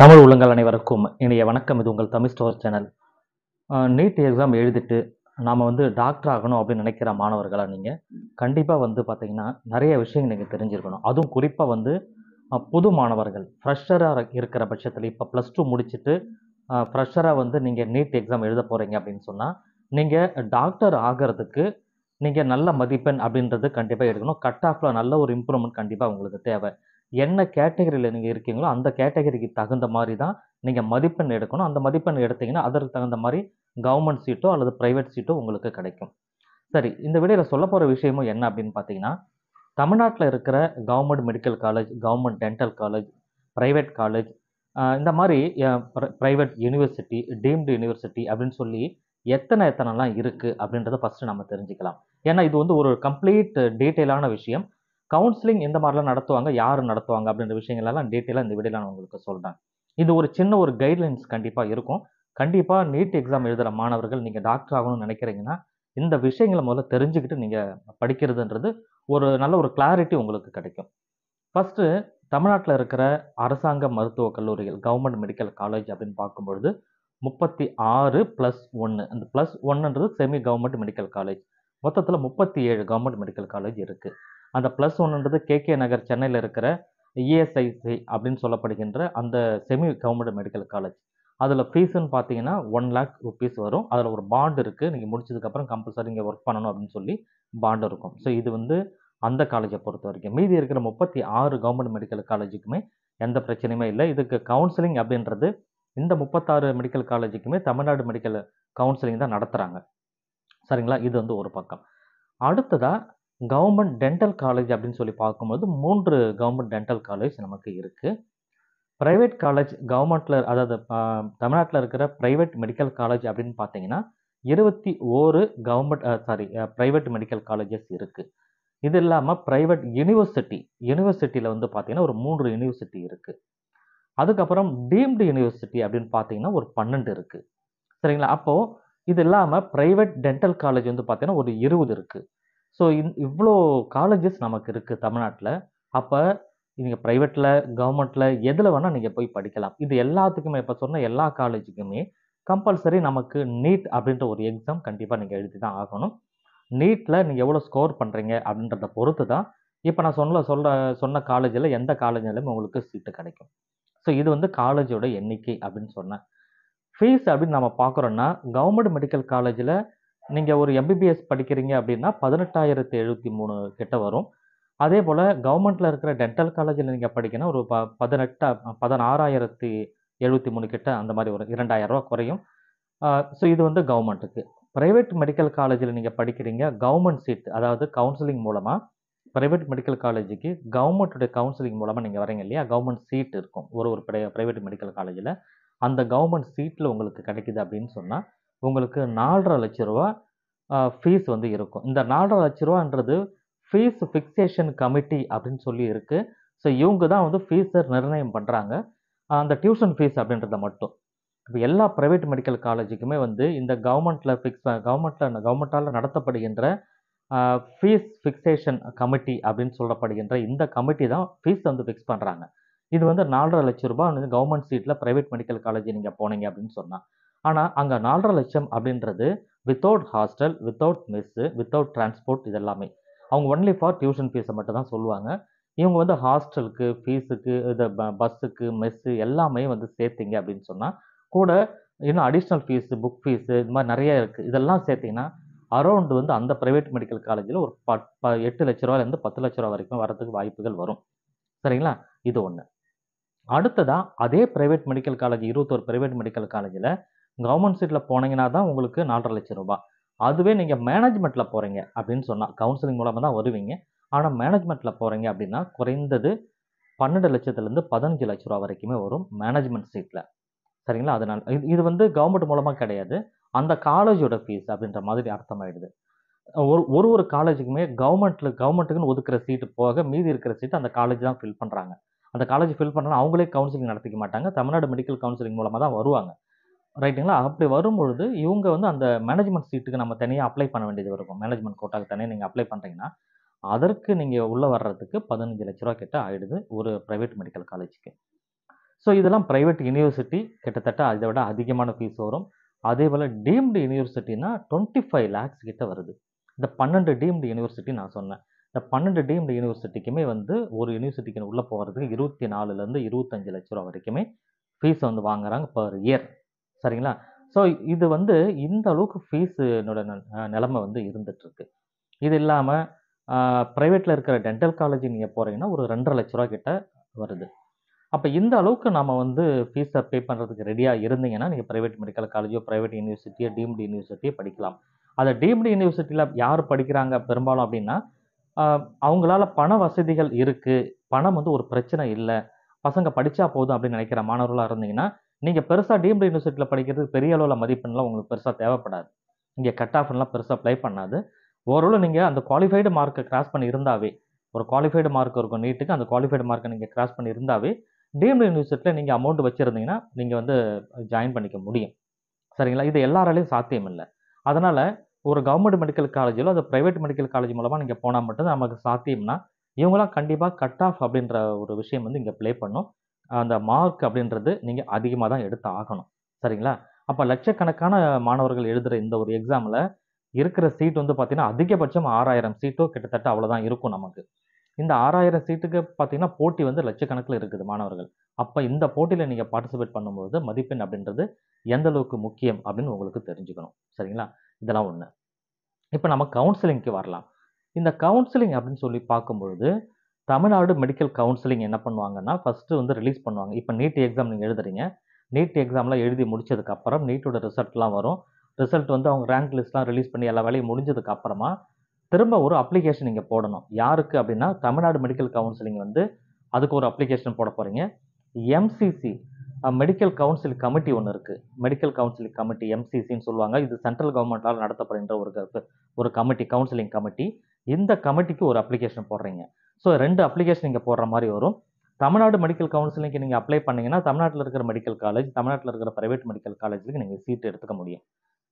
தமிழ் உள்ளங்கள் அனைவருக்கும் இனிய வணக்கம் இது உங்கள் Tamil store channel NEET exam எழுதிட்டு நாம் வந்து டாக்டர் ஆகணும் அப்படின்னு நினைக்கிற மாணவர்களாக நீங்கள் கண்டிப்பாக வந்து பார்த்திங்கன்னா நிறைய விஷயங்கள் நீங்கள் தெரிஞ்சிருக்கணும் அதுவும் குறிப்பாக வந்து புது மாணவர்கள் ஃப்ரெஷராக இருக்கிற பட்சத்தில் இப்போ ப்ளஸ் டூ முடிச்சுட்டு ஃப்ரெஷராக வந்து நீங்கள் நீட் எக்ஸாம் எழுத போகிறீங்க அப்படின்னு சொன்னால் நீங்கள் டாக்டர் ஆகிறதுக்கு நீங்கள் நல்ல மதிப்பெண் அப்படின்றது கண்டிப்பாக எடுக்கணும் கட் ஆஃபில் நல்ல ஒரு இம்ப்ரூவ்மெண்ட் கண்டிப்பாக உங்களுக்கு தேவை என்ன கேட்டகரியில் நீங்கள் இருக்கீங்களோ அந்த கேட்டகரிக்கு தகுந்த மாதிரி தான் நீங்கள் மதிப்பெண் எடுக்கணும் அந்த மதிப்பெண் எடுத்தீங்கன்னா அதற்கு தகுந்த மாதிரி கவர்மெண்ட் சீட்டோ அல்லது ப்ரைவேட் சீட்டோ உங்களுக்கு கிடைக்கும் சரி இந்த வீடியோவில் சொல்ல போகிற விஷயமும் என்ன அப்படின்னு பார்த்தீங்கன்னா தமிழ்நாட்டில் இருக்கிற government medical college government dental college private college இந்த மாதிரி ப்ரைவேட் யூனிவர்சிட்டி டீம்டு யூனிவர்சிட்டி அப்படின்னு சொல்லி எத்தனை எத்தனைலாம் இருக்குது அப்படின்றத ஃபஸ்ட்டு நம்ம தெரிஞ்சுக்கலாம் ஏன்னா இது வந்து ஒரு கம்ப்ளீட் டீட்டெயிலான விஷயம் கவுன்சிலிங் எந்த மாதிரிலாம் நடத்துவாங்க யார் நடத்துவாங்க அப்படின்ற விஷயங்களெல்லாம் டீட்டெயிலாக இந்த வீடியோவில் நான் உங்களுக்கு சொல்கிறேன் இது ஒரு சின்ன ஒரு கைட்லைன்ஸ் கண்டிப்பாக இருக்கும் கண்டிப்பாக நீட் எக்ஸாம் எழுதுகிற மாணவர்கள் நீங்கள் டாக்டர் ஆகணும்னு நினைக்கிறீங்கன்னா இந்த விஷயங்களை முதல்ல தெரிஞ்சுக்கிட்டு நீங்கள் படிக்கிறதுன்றது ஒரு நல்ல ஒரு கிளாரிட்டி உங்களுக்கு கிடைக்கும் ஃபஸ்ட்டு தமிழ்நாட்டில் இருக்கிற அரசாங்க மருத்துவக் கல்லூரிகள் கவர்மெண்ட் மெடிக்கல் காலேஜ் அப்படின்னு பார்க்கும்பொழுது முப்பத்தி ஆறு ப்ளஸ் ஒன்று அந்த ப்ளஸ் ஒன்றுன்றது செமி கவர்மெண்ட் மெடிக்கல் காலேஜ் மொத்தத்தில் முப்பத்தி ஏழு கவர்மெண்ட் மெடிக்கல் காலேஜ் இருக்குது அந்த ப்ளஸ் ஒன்றுன்றது கேகே நகர் சென்னையில் இருக்கிற இஎஸ்ஐசி e அப்படின்னு சொல்லப்படுகின்ற அந்த செமி கவர்மெண்ட் மெடிக்கல் காலேஜ் அதில் ஃபீஸுன்னு பார்த்தீங்கன்னா ஒன் லேக் ருபீஸ் வரும் அதில் ஒரு பாண்ட் இருக்குது நீங்கள் முடிச்சதுக்கப்புறம் கம்பல்சரி இங்கே ஒர்க் பண்ணணும் அப்படின்னு சொல்லி பாண்டு இருக்கும் ஸோ இது வந்து அந்த காலேஜை பொறுத்த வரைக்கும் மீதி இருக்கிற முப்பத்தி ஆறு கவர்மெண்ட் மெடிக்கல் காலேஜுக்குமே எந்த பிரச்சனையுமே இல்லை இதுக்கு கவுன்சிலிங் அப்படின்றது இந்த முப்பத்தாறு மெடிக்கல் காலேஜுக்குமே தமிழ்நாடு மெடிக்கல் கவுன்சிலிங் தான் நடத்துகிறாங்க சரிங்களா இது வந்து ஒரு பக்கம் அடுத்ததாக கவர்மெண்ட் டென்டல் காலேஜ் அப்படின்னு சொல்லி பார்க்கும்போது மூன்று கவர்மெண்ட் டென்டல் காலேஜ் நமக்கு இருக்குது ப்ரைவேட் காலேஜ் கவர்மெண்ட்டில் அதாவது தமிழ்நாட்டில் இருக்கிற ப்ரைவேட் மெடிக்கல் காலேஜ் அப்படின்னு பார்த்தீங்கன்னா இருபத்தி ஓரு government sorry private medical colleges இருக்குது இது இல்லாமல் ப்ரைவேட் யூனிவர்சிட்டி யூனிவர்சிட்டியில் வந்து பார்த்திங்கன்னா ஒரு மூன்று யூனிவர்சிட்டி இருக்குது அதுக்கப்புறம் டீம்டு யூனிவர்சிட்டி அப்படின்னு பார்த்தீங்கன்னா ஒரு பன்னெண்டு இருக்குது சரிங்களா அப்போது இது இல்லாமல் ப்ரைவேட் டென்டல் காலேஜ் வந்து பார்த்தீங்கன்னா ஒரு இருபது இருக்குது ஸோ இந் இவ்வளோ காலேஜஸ் நமக்கு இருக்குது தமிழ்நாட்டில் அப்போ நீங்கள் ப்ரைவேட்டில் கவர்மெண்ட்டில் எதில் வேணால் நீங்கள் போய் படிக்கலாம் இது எல்லாத்துக்குமே இப்போ சொன்ன எல்லா காலேஜுக்குமே கம்பல்சரி நமக்கு நீட் அப்படின்ற ஒரு எக்ஸாம் கண்டிப்பாக நீங்கள் எழுதி தான் ஆகணும் நீட்டில் நீங்கள் எவ்வளோ ஸ்கோர் பண்ணுறீங்க அப்படின்றத பொறுத்து தான் இப்போ நான் சொன்ன சொல்ல சொன்ன காலேஜில் எந்த காலேஜிலுமே உங்களுக்கு சீட்டு கிடைக்கும் ஸோ இது வந்து காலேஜோட எண்ணிக்கை அப்படின்னு சொன்னேன் ஃபீஸ் அப்படின்னு நம்ம பார்க்குறோன்னா கவர்மெண்ட் மெடிக்கல் காலேஜில் நீங்கள் ஒரு எம்பிபிஎஸ் படிக்கிறீங்க அப்படின்னா பதினெட்டாயிரத்தி எழுபத்தி மூணு கிட்ட வரும் அதே போல் கவர்மெண்ட்டில் இருக்கிற டென்டல் காலேஜில் நீங்கள் படிக்கணும் ஒரு ப பதினெட்டா பதினாறாயிரத்தி எழுபத்தி மூணு கிட்ட அந்த மாதிரி வரும் இரண்டாயிரரூவா குறையும் ஸோ இது வந்து கவர்மெண்ட்டுக்கு ப்ரைவேட் மெடிக்கல் காலேஜில் நீங்கள் படிக்கிறீங்க கவர்மெண்ட் சீட் அதாவது கவுன்சிலிங் மூலமாக ப்ரைவேட் மெடிக்கல் காலேஜுக்கு கவர்மெண்ட்டுடைய கவுன்சிலிங் மூலமாக நீங்கள் வரீங்க இல்லையா கவர்மெண்ட் சீட் இருக்கும் ஒரு ஒரு ப்ரை ப்ரைவேட் மெடிக்கல் காலேஜில் அந்த கவர்மெண்ட் சீட்டில் உங்களுக்கு கிடைக்கிது அப்படின்னு சொன்னால் உங்களுக்கு நாலரை லட்ச ரூபா ஃபீஸ் வந்து இருக்கும் இந்த நாலரை லட்ச ரூபான்றது ஃபீஸ் ஃபிக்ஸேஷன் கமிட்டி அப்படின்னு சொல்லி இருக்குது ஸோ இவங்க தான் வந்து ஃபீஸை நிர்ணயம் பண்ணுறாங்க அந்த டியூஷன் ஃபீஸ் அப்படின்றத மட்டும் இப்போ எல்லா ப்ரைவேட் மெடிக்கல் காலேஜுக்குமே வந்து இந்த கவர்மெண்ட்டில் ஃபிக்ஸ் கவர்மெண்ட்டில் கவர்மெண்ட்டால் நடத்தப்படுகின்ற ஃபீஸ் ஃபிக்ஸேஷன் கமிட்டி அப்படின்னு சொல்லப்படுகின்ற இந்த கமிட்டி தான் ஃபீஸ் வந்து ஃபிக்ஸ் பண்ணுறாங்க இது வந்து நாலரை லட்சம் ரூபாய் வந்து கவர்மெண்ட் சீட்டில் ப்ரைவேட் மெடிக்கல் காலேஜ் நீங்கள் போனீங்க அப்படின்னு சொன்னால் ஆனால் அங்கே நாலரை லட்சம் அப்படின்றது without hostel without mess without transport இது எல்லாமே அவங்க ஒன்லி ஃபார் டியூஷன் ஃபீஸை மட்டும் தான் சொல்லுவாங்க இவங்க வந்து ஹாஸ்டலுக்கு ஃபீஸுக்கு இது பஸ்ஸுக்கு மெஸ்ஸு எல்லாமே வந்து சேர்த்திங்க அப்படின்னு சொன்னால் கூட இன்னும் அடிஷ்னல் ஃபீஸு புக் ஃபீஸு இது மாதிரி நிறைய இருக்குது இதெல்லாம் சேர்த்திங்கன்னா அரௌண்டு வந்து அந்த ப்ரைவேட் மெடிக்கல் காலேஜில் ஒரு ப எட்டு லட்ச ரூபாயிலேருந்து பத்து லட்ச ரூபா வரைக்கும் வரதுக்கு வாய்ப்புகள் வரும் சரிங்களா இது ஒன்று அடுத்ததாக அதே ப்ரைவேட் மெடிக்கல் காலேஜ் இருபத்தோரு ப்ரைவேட் மெடிக்கல் காலேஜில் கவர்மெண்ட் சீட்டில் போனீங்கன்னா தான் உங்களுக்கு நாலரை லட்சம் ரூபாய் அதுவே நீங்கள் மேனேஜ்மெண்ட்டில் போகிறீங்க அப்படின்னு சொன்னால் கவுன்சிலிங் மூலமாக தான் வருவீங்க ஆனால் மேனேஜ்மெண்ட்டில் போகிறீங்க அப்படின்னா குறைந்தது பன்னெண்டு லட்சத்துலேருந்து பதினஞ்சு லட்ச ரூபா வரைக்குமே வரும் மேனேஜ்மெண்ட் சீட்டில் சரிங்களா அதனால் இது இது வந்து கவர்மெண்ட் மூலமாக கிடையாது அந்த காலேஜோட ஃபீஸ் அப்படின்ற மாதிரி அர்த்தமாயிடுது ஒரு ஒரு ஒரு காலேஜுக்குமே கவர்மெண்ட்டில் கவர்மெண்ட்டுக்குன்னு ஒதுக்குற சீட்டு போக மீதி இருக்கிற சீட்டு அந்த காலேஜ் தான் ஃபில் பண்ணுறாங்க அந்த காலேஜ் ஃபில் பண்ணலாம் அவங்களே கவுன்சிலிங் நடத்திக்க மாட்டாங்க தமிழ்நாடு மெடிக்கல் கவுன்சிலிங் மூலமாக தான் வருவாங்க ரைட்டுங்களா அப்படி வரும்பொழுது இவங்க வந்து அந்த மேனேஜ்மெண்ட் சீட்டுக்கு நம்ம தனியாக அப்ளை பண்ண வேண்டியது இருக்கும் மேனேஜ்மெண்ட் கோட்டாக்கு தனியாக நீங்கள் அப்ளை பண்ணுறீங்கன்னா அதற்கு நீங்கள் உள்ளே வர்றதுக்கு பதினஞ்சு லட்ச ரூபா கிட்ட ஆகிடுது ஒரு ப்ரைவேட் மெடிக்கல் காலேஜுக்கு ஸோ இதெல்லாம் ப்ரைவேட் யூனிவர்சிட்டி கிட்டத்தட்ட அதை விட அதிகமான ஃபீஸ் வரும் அதே போல் டீம்டு யூனிவர்சிட்டின்னா டுவெண்ட்டி ஃபைவ் லேக்ஸ் கிட்ட வருது இந்த பன்னெண்டு டீம்டு யூனிவர்சிட்டி நான் சொன்னேன் இந்த பன்னெண்டு டீம்டு யூனிவர்சிட்டிக்குமே வந்து ஒரு யூனிவர்சிட்டிக்கு உள்ளே போகிறதுக்கு இருபத்தி நாலுலேருந்து இருபத்தஞ்சு லட்ச ரூபா வரைக்குமே ஃபீஸ் வந்து வாங்குறாங்க பர் இயர் சரிங்களா ஸோ இது வந்து இந்த அளவுக்கு ஃபீஸுனோட நிலமை வந்து இருந்துகிட்ருக்கு இது இல்லாமல் ப்ரைவேட்டில் இருக்கிற டென்டல் காலேஜ் நீங்கள் போகிறீங்கன்னா ஒரு ரெண்டரை லட்ச ரூபா கிட்ட வருது அப்போ இந்த அளவுக்கு நம்ம வந்து ஃபீஸை பே பண்ணுறதுக்கு ரெடியாக இருந்தீங்கன்னா நீங்கள் ப்ரைவேட் மெடிக்கல் காலேஜோ ப்ரைவேட் யூனிவர்சிட்டியோ டீம்டு யூனிவர்சிட்டியோ படிக்கலாம் அதை டீம்டு யூனிவர்சிட்டியில் யார் படிக்கிறாங்க பெரும்பாலும் அப்படின்னா அவங்களால பண வசதிகள் இருக்குது பணம் வந்து ஒரு பிரச்சனை இல்லை பசங்க படித்தா போதும் அப்படின்னு நினைக்கிற மாணவர்களாக இருந்தீங்கன்னா நீங்கள் பெருசாக டீம்டு யூனிவர்சிட்டியில் படிக்கிறது பெரிய அளவில் மதிப்பெண்லாம் உங்களுக்கு பெருசாக தேவைப்படாது இங்கே கட் ஆஃப்லாம் பெருசாக அப்ளை பண்ணாது ஓரளவு நீங்கள் அந்த குவாலிஃபைடு மார்க்கை கிராஸ் பண்ணி இருந்தாவே ஒரு குவாலிஃபைடு மார்க் இருக்கும் நீட்டுக்கு அந்த குவாலிஃபைடு மார்க்கை நீங்கள் கிராஸ் பண்ணி இருந்தாவே டீம்டு யூனிவர்சிட்டியில் நீங்கள் அமௌண்ட் வச்சுருந்தீங்கன்னா நீங்கள் வந்து ஜாயின் பண்ணிக்க முடியும் சரிங்களா இது எல்லாராலையும் சாத்தியம் இல்லை அதனால் ஒரு கவர்மெண்ட் மெடிக்கல் காலேஜிலோ அது ப்ரைவேட் மெடிக்கல் காலேஜ் மூலமாக நீங்கள் போனால் மட்டும் நமக்கு சாத்தியம்னா இவங்களாம் கண்டிப்பாக கட் ஆஃப் அப்படின்ற ஒரு விஷயம் வந்து இங்கே ப்ளே பண்ணும் அந்த மார்க் அப்படின்றது நீங்கள் அதிகமாக தான் எடுத்து ஆகணும் சரிங்களா அப்போ லட்சக்கணக்கான மாணவர்கள் எழுதுகிற இந்த ஒரு எக்ஸாமில் இருக்கிற சீட் வந்து பார்த்திங்கன்னா அதிகபட்சம் ஆறாயிரம் சீட்டோ கிட்டத்தட்ட அவ்வளோதான் இருக்கும் நமக்கு இந்த ஆறாயிரம் சீட்டுக்கு பார்த்தீங்கன்னா போட்டி வந்து லட்சக்கணக்கில் இருக்குது மாணவர்கள் அப்போ இந்த போட்டியில் நீங்கள் பார்ட்டிசிபேட் பண்ணும்போது மதிப்பெண் அப்படின்றது எந்த அளவுக்கு முக்கியம் அப்படின்னு உங்களுக்கு தெரிஞ்சுக்கணும் சரிங்களா இதெல்லாம் ஒன்று இப்போ நம்ம கவுன்சிலிங்க்கு வரலாம் இந்த கவுன்சிலிங் அப்படின்னு சொல்லி பார்க்கும்பொழுது தமிழ்நாடு மெடிக்கல் கவுன்சிலிங் என்ன பண்ணுவாங்கன்னா ஃபஸ்ட்டு வந்து ரிலீஸ் பண்ணுவாங்க இப்போ நீட் எக்ஸாம் நீங்கள் எழுதுறீங்க நீட் எக்ஸாம்லாம் எழுதி முடிச்சதுக்கப்புறம் நீட்டோட ரிசல்ட்லாம் வரும் ரிசல்ட் வந்து அவங்க ரேங்க் லிஸ்ட்லாம் ரிலீஸ் பண்ணி எல்லா வேலையும் முடிஞ்சதுக்கப்புறமா திரும்ப ஒரு அப்ளிகேஷன் நீங்கள் போடணும் யாருக்கு அப்படின்னா தமிழ்நாடு மெடிக்கல் கவுன்சிலிங் வந்து அதுக்கு ஒரு அப்ளிகேஷன் போட போகிறீங்க எம்சிசி மெடிக்கல் கவுன்சில் கமிட்டி ஒன்று இருக்குது மெடிக்கல் கவுன்சில் கமிட்டி எம்சிசின்னு சொல்லுவாங்க இது சென்ட்ரல் கவர்மெண்ட்டால் நடத்தப்படுகின்ற ஒரு ஒரு கமிட்டி கவுன்சிலிங் கமிட்டி இந்த கமிட்டிக்கு ஒரு அப்ளிகேஷன் போடுறீங்க ஸோ ரெண்டு அப்ளிகேஷன் நீங்கள் போடுற மாதிரி வரும் தமிழ்நாடு மெடிக்கல் கவுன்சிலிங்க்கு நீங்கள் அப்ளை பண்ணிங்கன்னா தமிழ்நாட்டில் இருக்கிற மெடிக்கல் காலேஜ் தமிழ்நாட்டில் இருக்கிற ப்ரைவேட் மெடிக்கல் காலேஜுக்கு நீங்கள் சீட்டு எடுத்துக்க முடியும்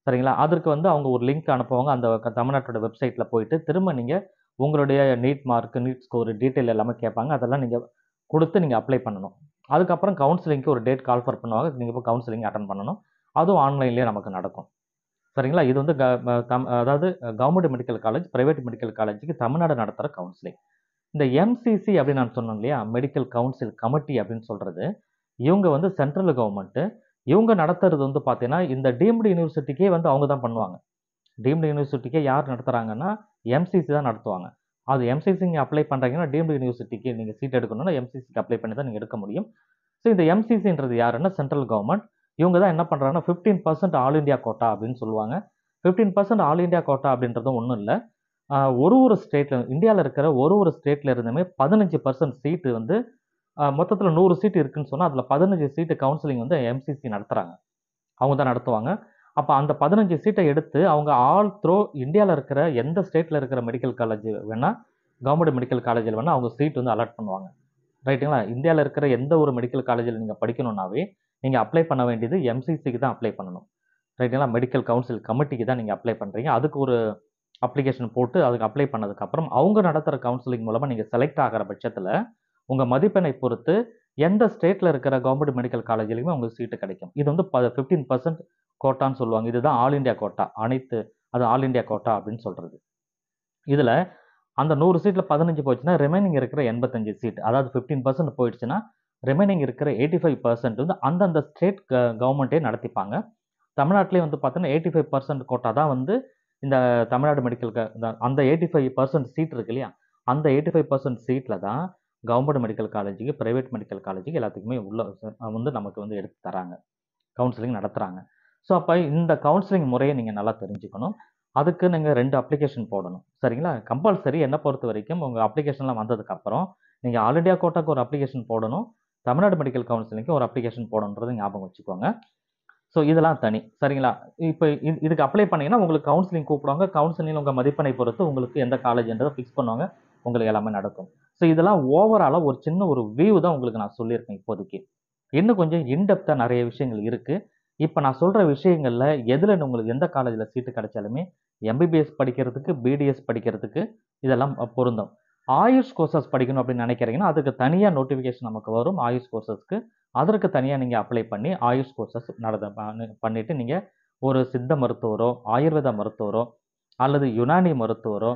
சரிங்களா அதற்கு வந்து அவங்க ஒரு லிங்க் அனுப்புவாங்க அந்த தமிழ்நாட்டோட வெப்சைட்டில் போயிட்டு திரும்ப நீங்கள் உங்களுடைய NEET mark NEET score detail எல்லாமே கேட்பாங்க அதெல்லாம் நீங்கள் கொடுத்து நீங்கள் அப்ளை பண்ணணும் அதுக்கப்புறம் கவுன்சிலிங்க்கு ஒரு டேட் கால் ஃபர் பண்ணுவாங்க நீங்கள் இப்போ கவுன்சிலிங் அட்டன் பண்ணணும் அதுவும் ஆன்லைன்லேயே நமக்கு நடக்கும் சரிங்களா இது வந்து க தம் அதாவது government medical college private medical காலேஜுக்கு தமிழ்நாடு நடத்துகிற கவுன்சிலிங் இந்த எம்சிசி அப்படின்னு நான் சொன்னோம் இல்லையா மெடிக்கல் கவுன்சில் கமிட்டி அப்படின்னு சொல்கிறது இவங்க வந்து சென்ட்ரல் கவர்மெண்ட்டு இவங்க நடத்துறது வந்து பார்த்தீங்கன்னா இந்த டீம்டு யூனிவர்சிட்டிக்கே வந்து அவங்க தான் பண்ணுவாங்க டீம்டு யூனிவர்சிட்டிக்கே யார் நடத்துகிறாங்கன்னா எம்சிசி தான் நடத்துவாங்க அது எம்சிசி நீங்கள் அப்ளை பண்ணுறீங்கன்னா டீம்டு யூனிவர்சிட்டிக்கு நீங்கள் சீட் எடுக்கணும்னா எம்சிசிக்கு அப்ளை பண்ணி தான் நீங்கள் எடுக்க முடியும் ஸோ இந்த எம்சிசின்றது யாருன்னா சென்ட்ரல் கவர்மெண்ட் இவங்க தான் என்ன பண்ணுறாங்கன்னா fifteen percent all India quota அப்படின்னு சொல்லுவாங்க fifteen percent all India quota அப்படின்றதும் ஒன்றும் இல்லை ஒரு ஒரு ஸ்டேட்டில் இந்தியாவில் இருக்கிற ஒரு ஒரு ஸ்டேட்டில் இருந்துமே பதினஞ்சு பர்சன்ட் சீட்டு வந்து மொத்தத்தில் நூறு சீட் இருக்குன்னு சொன்னால் அதில் பதினஞ்சு சீட்டு கவுன்சிலிங் வந்து எம்சிசி நடத்துகிறாங்க அவங்க தான் நடத்துவாங்க அப்போ அந்த பதினஞ்சு சீட்டை எடுத்து அவங்க ஆல் த்ரோ இந்தியாவில் இருக்கிற எந்த ஸ்டேட்டில் இருக்கிற மெடிக்கல் காலேஜ் வேணால் கவர்மெண்ட் மெடிக்கல் காலேஜில் வேணால் அவங்க சீட் வந்து அலாட் பண்ணுவாங்க ரைட்டுங்களா இந்தியாவில் இருக்கிற எந்த ஒரு மெடிக்கல் காலேஜில் நீங்கள் படிக்கணுன்னாவே நீங்கள் அப்ளை பண்ண வேண்டியது எம்சிசிக்கு தான் அப்ளை பண்ணணும் ரைட்டுங்களா மெடிக்கல் கவுன்சில் கமிட்டிக்கு தான் நீங்கள் அப்ளை பண்ணுறீங்க அதுக்கு ஒரு அப்ளிகேஷன் போட்டு அதுக்கு அப்ளை பண்ணதுக்கப்புறம் அவங்க நடத்துகிற கவுன்சிலிங் மூலமாக நீங்கள் செலக்ட் ஆகிற பட்சத்தில் உங்கள் மதிப்பெண்ணை பொறுத்து எந்த ஸ்டேட்டில் இருக்கிற கவர்மெண்ட் மெடிக்கல் காலேஜ்லையுமே உங்களுக்கு சீட்டு கிடைக்கும் இது வந்து ப ஃபிஃப்டீன் பர்சன்ட் கோட்டான்னு சொல்லுவாங்க இதுதான் ஆல் இண்டியா கோட்டா அனைத்து அது ஆல் இண்டியா கோட்டா அப்படின்னு சொல்கிறது இதில் அந்த நூறு சீட்டில் பதினஞ்சு போச்சுன்னா ரிமைனிங் இருக்கிற எண்பத்தஞ்சு சீட் அதாவது ஃபிஃப்டீன் பர்சன்ட் போயிடுச்சுன்னா ரிமைனிங் இருக்கிற எயிட்டி ஃபைவ் பர்சன்ட் வந்து அந்தந்த ஸ்டேட் கவர்மெண்ட்டே நடத்திப்பாங்க தமிழ்நாட்டிலே வந்து பார்த்தோன்னா எயிட்டி ஃபைவ் பர்சன்ட் கோட்டா தான் வந்து இந்த தமிழ்நாடு மெடிக்கல் அந்த எயிட்டி ஃபைவ் பர்சன்ட் சீட் இருக்கு இல்லையா அந்த எயிட்டி ஃபைவ் பர்சன்ட் சீட்டில் தான் கவர்மெண்ட் மெடிக்கல் காலேஜுக்கு ப்ரைவேட் மெடிக்கல் காலேஜுக்கு எல்லாத்துக்குமே உள்ள வந்து நமக்கு வந்து எடுத்து தராங்க கவுன்சிலிங் நடத்துகிறாங்க ஸோ அப்போ இந்த கவுன்சிலிங் முறையை நீங்கள் நல்லா தெரிஞ்சுக்கணும் அதுக்கு நீங்கள் ரெண்டு அப்ளிகேஷன் போடணும் சரிங்களா கம்பல்சரி என்னை பொறுத்த வரைக்கும் உங்கள் அப்ளிகேஷன்லாம் வந்ததுக்கப்புறம் நீங்கள் ஆல் இண்டியா கோட்டாக்கு ஒரு அப்ளிகேஷன் போடணும் தமிழ்நாடு மெடிக்கல் கவுன்சிலிங்க்கு ஒரு அப்ளிகேஷன் போடணுன்றது ஞாபகம் வச்சுக்கோங்க ஸோ இதெல்லாம் தனி சரிங்களா இப்போ இது இதுக்கு அப்ளை பண்ணிங்கன்னா உங்களுக்கு கவுன்சிலிங் கூப்பிடுவாங்க கவுன்சிலிங் உங்கள் மதிப்பெண்ணை பொறுத்து உங்களுக்கு எந்த காலேஜ்ன்றதை ஃபிக்ஸ் பண்ணுவாங்க உங்களுக்கு எல்லாமே நடக்கும் ஸோ இதெல்லாம் ஓவராலாக ஒரு சின்ன ஒரு வியூ தான் உங்களுக்கு நான் சொல்லியிருக்கேன் இப்போதைக்கு இன்னும் கொஞ்சம் இன்டெப்த்தாக நிறைய விஷயங்கள் இருக்குது இப்போ நான் சொல்கிற விஷயங்களில் எதில் உங்களுக்கு எந்த காலேஜில் சீட்டு கிடைச்சாலுமே எம்பிபிஎஸ் படிக்கிறதுக்கு பிடிஎஸ் படிக்கிறதுக்கு இதெல்லாம் பொருந்தும் ஆயுஷ் கோர்சஸ் படிக்கணும் அப்படின்னு நினைக்கிறீங்கன்னா அதுக்கு தனியாக நோட்டிஃபிகேஷன் நமக்கு வரும் ஆயுஷ் கோர்சஸ்க்கு அதற்கு தனியாக நீங்கள் அப்ளை பண்ணி ஆயுஷ் கோர்சஸ் நடந்த பண்ணிவிட்டு நீங்கள் ஒரு சித்த மருத்துவரோ ஆயுர்வேத மருத்துவரோ அல்லது யுனானி மருத்துவரோ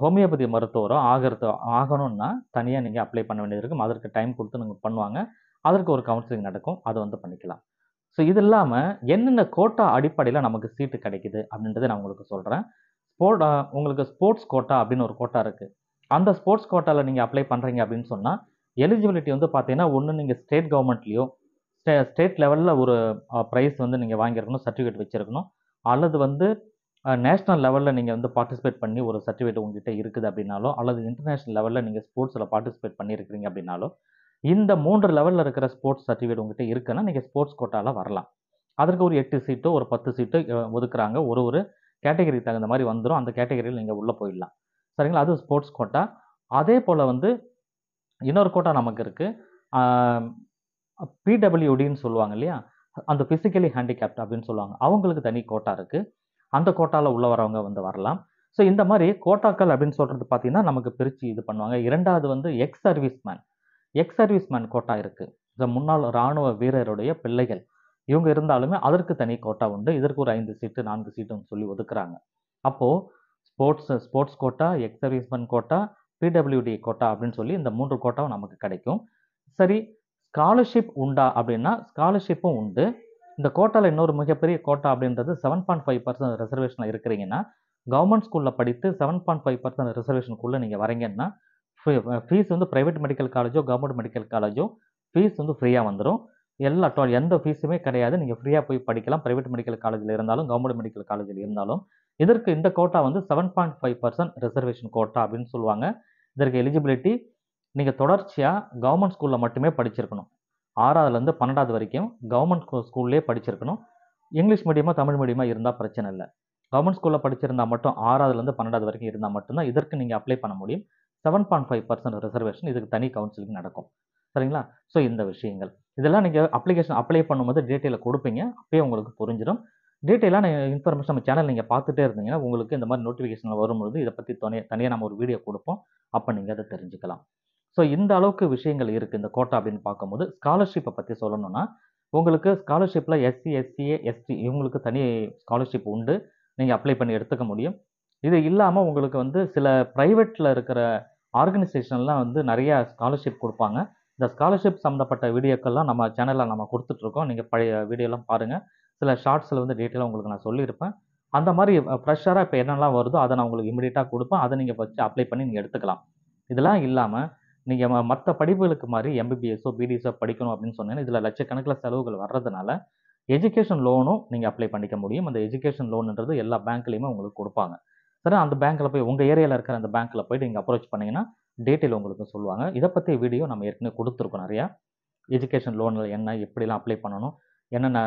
ஹோமியோபதி மருத்துவரும் ஆகிறது ஆகணும்னா தனியாக நீங்கள் அப்ளை பண்ண வேண்டியது இருக்கும் அதற்கு டைம் கொடுத்து நீங்கள் பண்ணுவாங்க அதற்கு ஒரு கவுன்சிலிங் நடக்கும் அதை வந்து பண்ணிக்கலாம் ஸோ இது இல்லாமல் என்னென்ன கோட்டா அடிப்படையில் நமக்கு சீட்டு கிடைக்குது அப்படின்றத நான் உங்களுக்கு சொல்கிறேன் ஸ்போர்ட் உங்களுக்கு ஸ்போர்ட்ஸ் கோட்டா அப்படின்னு ஒரு கோட்டா இருக்குது அந்த ஸ்போர்ட்ஸ் கோட்டாவில் நீங்கள் அப்ளை பண்ணுறீங்க அப்படின்னு சொன்னால் எலிஜிபிலிட்டி வந்து பார்த்தீங்கன்னா ஒன்று நீங்கள் ஸ்டேட் கவர்மெண்ட்லேயோ ஸ்டே ஸ்டேட் லெவலில் ஒரு ப்ரைஸ் வந்து நீங்கள் வாங்கியிருக்கணும் சர்டிஃபிகேட் வச்சுருக்கணும் அல்லது வந்து நேஷ்னல் லெவலில் நீங்கள் வந்து பார்ட்டிசிபேட் பண்ணி ஒரு சர்டிஃபிகேட் உங்ககிட்ட இருக்குது அப்படின்னாலும் அல்லது இன்டர்நேஷ்னல் லெவலில் நீங்கள் ஸ்போர்ட்ஸில் பார்ட்டிசிபேட் பண்ணியிருக்கிறீங்க அப்படின்னாலும் இந்த மூன்று லெவலில் இருக்கிற ஸ்போர்ட்ஸ் சர்டிஃபிகேட் உங்ககிட்ட இருக்குன்னா நீங்கள் ஸ்போர்ட்ஸ் கோட்டாவில் வரலாம் அதற்கு ஒரு எட்டு சீட்டோ ஒரு பத்து சீட்டோ ஒதுக்குறாங்க ஒரு ஒரு கேட்டகரி தகுந்த மாதிரி வந்துடும் அந்த கேட்டகரியில் நீங்கள் உள்ளே போயிடலாம் சரிங்களா அது ஸ்போர்ட்ஸ் கோட்டா அதே போல் வந்து இன்னொரு கோட்டா நமக்கு இருக்குது பிடபிள்யூடின்னு சொல்லுவாங்க இல்லையா அந்த ஃபிசிக்கலி ஹேண்டிகேப்ட் அப்படின்னு சொல்லுவாங்க அவங்களுக்கு தனி கோட்டா இருக்குது அந்த கோட்டாவில் உள்ள வரவங்க வந்து வரலாம் ஸோ இந்த மாதிரி கோட்டாக்கள் அப்படின்னு சொல்கிறது பார்த்தீங்கன்னா நமக்கு பிரித்து இது பண்ணுவாங்க இரண்டாவது வந்து ex serviceman ex serviceman quota இருக்குது இந்த முன்னாள் இராணுவ வீரருடைய பிள்ளைகள் இவங்க இருந்தாலுமே அதற்கு தனி கோட்டா உண்டு இதற்கு ஒரு ஐந்து சீட்டு நான்கு சீட்டுன்னு சொல்லி ஒதுக்குறாங்க அப்போது sports sports quota ex serviceman quota PWD quota அப்படின்னு சொல்லி இந்த மூன்று கோட்டாவும் நமக்கு கிடைக்கும் சரி ஸ்காலர்ஷிப் உண்டா அப்படின்னா ஸ்காலர்ஷிப்பும் உண்டு இந்த கோட்டாவில் இன்னொரு மிகப்பெரிய கோட்டா அப்படின்றது செவன் பாயிண்ட் ஃபைவ் பர்சன்ட் ரிசர்வேஷனில் இருக்கிறீங்கன்னா கவர்மெண்ட் ஸ்கூலில் படித்து செவன் பாயிண்ட் ஃபைவ் பர்சன்ட் ரிசர்வேஷனுக்குள்ளே நீங்கள் வரீங்கன்னா ஃபீஸ் வந்து ப்ரைவேட் மெடிக்கல் காலேஜோ கவர்மெண்ட் மெடிக்கல் காலேஜோ ஃபீஸ் வந்து ஃப்ரீயாக வந்துடும் எல்லா டோ எந்த ஃபீஸுமே கிடையாது நீங்கள் ஃப்ரீயாக போய் படிக்கலாம் ப்ரைவேட் மெடிக்கல் காலேஜில் இருந்தாலும் கவர்மெண்ட் மெடிக்கல் காலேஜில் இருந்தாலும் இதற்கு இந்த கோட்டா வந்து seven point five percent reservation quota அப்படின்னு சொல்லுவாங்க இதற்கு எலிஜிபிலிட்டி நீங்கள் தொடர்ச்சியாக கவர்மெண்ட் ஸ்கூலில் மட்டுமே படிச்சிருக்கணும் ஆறாவதுலேருந்து பன்னெண்டாவது வரைக்கும் கவர்மெண்ட் ஸ்கூல்லே படிச்சிருக்கணும் இங்கிலீஷ் மீடியமாக தமிழ் மீடியமாக இருந்தால் பிரச்சனை இல்லை கவர்மெண்ட் ஸ்கூலில் படிச்சிருந்தால் மட்டும் ஆறாவதுலேருந்து பன்னெண்டாவது வரைக்கும் இருந்தால் மட்டும்தான் இதற்கு நீங்கள் அப்ளை பண்ண முடியும் seven point five percent reservation இதுக்கு தனி கவுன்சிலிங் நடக்கும் சரிங்களா ஸோ இந்த விஷயங்கள் இதெல்லாம் நீங்கள் அப்ளிகேஷன் அப்ளை பண்ணும்போது டீட்டெயிலை கொடுப்பீங்க அப்பயே உங்களுக்கு புரிஞ்சிடும் டீட்டெயிலாக இன்ஃபர்மேஷன் நம்ம சேனல் நீங்கள் பார்த்துட்டே இருந்தீங்கன்னா உங்களுக்கு இந்த மாதிரி நோட்டிஃபிகேஷன் வரும்பொழுது இதை பற்றி தனியாக தனியாக நம்ம ஒரு வீடியோ கொடுப்போம் அப்போ நீங்கள் அதை தெரிஞ்சுக்கலாம் ஸோ இந்த அளவுக்கு விஷயங்கள் இருக்குது இந்த கோட்டா அப்படின்னு பார்க்கும்போது ஸ்காலர்ஷிப்பை பற்றி சொல்லணும்னா உங்களுக்கு ஸ்காலர்ஷிப்பில் எஸ்சி எஸ்சிஏ எஸ்டி இவங்களுக்கு தனி ஸ்காலர்ஷிப் உண்டு நீங்கள் அப்ளை பண்ணி எடுத்துக்க முடியும் இது இல்லாமல் உங்களுக்கு வந்து சில ப்ரைவேட்டில் இருக்கிற ஆர்கனைசேஷன்லாம் வந்து நிறையா ஸ்காலர்ஷிப் கொடுப்பாங்க இந்த ஸ்காலர்ஷிப் சம்மந்தப்பட்ட வீடியோக்கள்லாம் நம்ம சேனலில் நம்ம கொடுத்துட்ருக்கோம் நீங்கள் பழைய வீடியோலாம் பாருங்கள் சில ஷார்ட்ஸில் வந்து டீட்டெயிலாக உங்களுக்கு நான் சொல்லியிருப்பேன் அந்த மாதிரி ஃப்ரெஷ்ஷராக இப்போ என்னெல்லாம் வருதோ அதை நான் உங்களுக்கு இமீடியட்டாக கொடுப்பேன் அதை நீங்கள் வச்சு அப்ளை பண்ணி நீங்கள் எடுத்துக்கலாம் இதெல்லாம் இல்லாமல் நீங்கள் மற்ற படிப்புகளுக்கு மாதிரி எம்பிபிஎஸோ பிடிஎஸோ படிக்கணும் அப்படின்னு சொன்னீங்கன்னா இதில் லட்சக்கணக்கில் செலவுகள் வர்றதுனால எஜுகேஷன் லோனும் நீங்கள் அப்ளை பண்ணிக்க முடியும் அந்த எஜுகேஷன் லோனுன்றது எல்லா பேங்க்லேயுமே உங்களுக்கு கொடுப்பாங்க சரி அந்த பேங்க்கில் போய் உங்கள் ஏரியாவில் இருக்கிற அந்த பேங்க்கில் போய்ட்டு நீங்கள் அப்ரோச் பண்ணிங்கன்னா டீட்டெயில் உங்களுக்கு சொல்லுவாங்க இதை பற்றி வீடியோ நம்ம ஏற்கனவே கொடுத்துருக்கோம் நிறையா எஜுகேஷன் லோனில் என்ன எப்படிலாம் அப்ளை பண்ணணும் என்னென்ன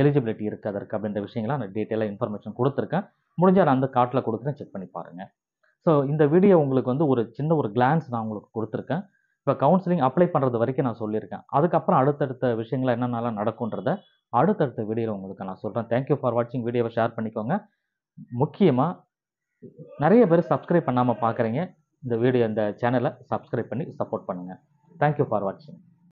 எலிஜிபிலிட்டி இருக்குது அதற்கு அப்படின்ற விஷயங்கள்லாம் அந்த டீட்டெயிலாக இன்ஃபர்மேஷன் கொடுத்துருக்கேன் முடிஞ்சால் அந்த கார்ட்டில் கொடுக்குறேன் செக் பண்ணி பாருங்கள் ஸோ இந்த வீடியோ உங்களுக்கு வந்து ஒரு சின்ன ஒரு கிளான்ஸ் நான் உங்களுக்கு கொடுத்துருக்கேன் இப்போ கவுன்சிலிங் அப்ளை பண்ணுறது வரைக்கும் நான் சொல்லியிருக்கேன் அதுக்கப்புறம் அடுத்தடுத்த விஷயங்கள் என்னென்னலாம் நடக்கும்ன்றத அடுத்தடுத்த வீடியோவில் உங்களுக்கு நான் சொல்கிறேன் தேங்க்யூ ஃபார் வாட்சிங் வீடியோவை ஷேர் பண்ணிக்கோங்க முக்கியமாக நிறைய பேர் சப்ஸ்கிரைப் பண்ணாமல் பார்க்குறீங்க இந்த வீடியோ இந்த சேனலை சப்ஸ்கிரைப் பண்ணி சப்போர்ட் பண்ணுங்கள் தேங்க்யூ ஃபார் வாட்சிங்